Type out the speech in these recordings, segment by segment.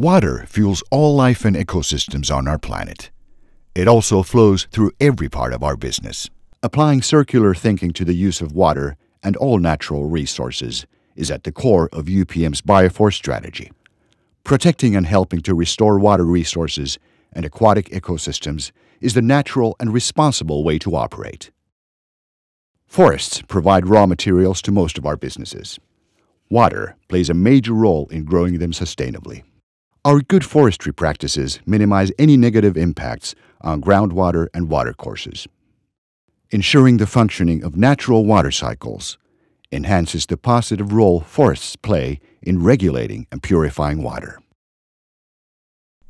Water fuels all life and ecosystems on our planet. It also flows through every part of our business. Applying circular thinking to the use of water and all natural resources is at the core of UPM's Bioforce strategy. Protecting and helping to restore water resources and aquatic ecosystems is the natural and responsible way to operate. Forests provide raw materials to most of our businesses. Water plays a major role in growing them sustainably. Our good forestry practices minimize any negative impacts on groundwater and watercourses. Ensuring the functioning of natural water cycles enhances the positive role forests play in regulating and purifying water.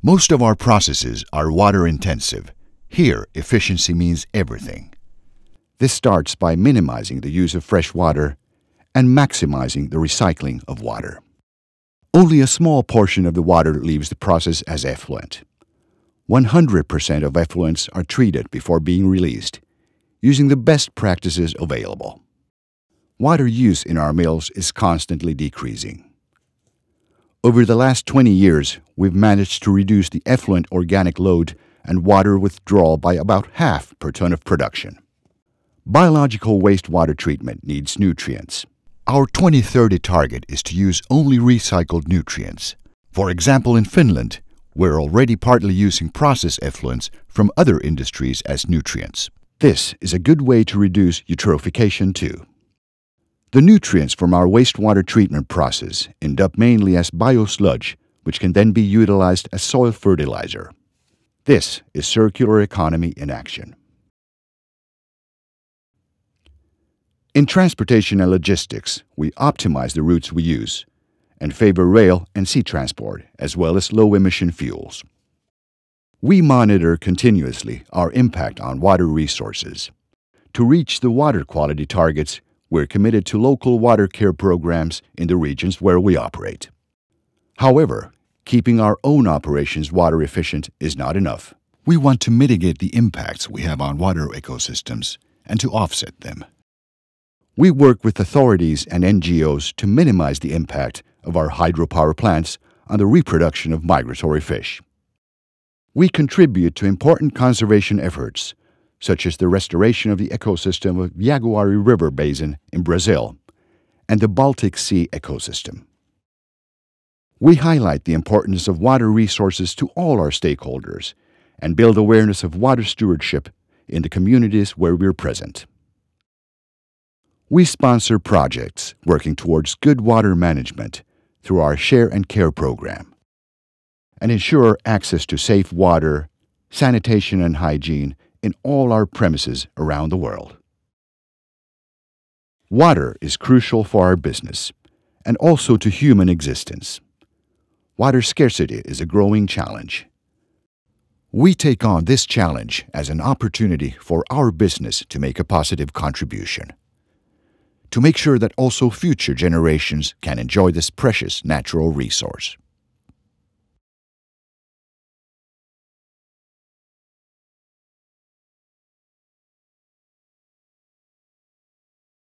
Most of our processes are water intensive. Here, efficiency means everything. This starts by minimizing the use of fresh water and maximizing the recycling of water. Only a small portion of the water leaves the process as effluent. 100% of effluents are treated before being released, using the best practices available. Water use in our mills is constantly decreasing. Over the last 20 years, we've managed to reduce the effluent organic load and water withdrawal by about half per ton of production. Biological wastewater treatment needs nutrients, our 2030 target is to use only recycled nutrients. For example, in Finland, we're already partly using process effluents from other industries as nutrients. This is a good way to reduce eutrophication too. The nutrients from our wastewater treatment process end up mainly as biosludge, which can then be utilized as soil fertilizer. This is circular economy in action. In transportation and logistics, we optimize the routes we use and favor rail and sea transport, as well as low-emission fuels. We monitor continuously our impact on water resources. To reach the water quality targets, we're committed to local water care programs in the regions where we operate. However, keeping our own operations water efficient is not enough. We want to mitigate the impacts we have on water ecosystems and to offset them. We work with authorities and NGOs to minimize the impact of our hydropower plants on the reproduction of migratory fish. We contribute to important conservation efforts, such as the restoration of the ecosystem of Yaguari River Basin in Brazil and the Baltic Sea ecosystem. We highlight the importance of water resources to all our stakeholders and build awareness of water stewardship in the communities where we're present. We sponsor projects working towards good water management through our Share and Care program and ensure access to safe water, sanitation, and hygiene in all our premises around the world. Water is crucial for our business and also to human existence. Water scarcity is a growing challenge. We take on this challenge as an opportunity for our business to make a positive contribution to make sure that also future generations can enjoy this precious natural resource.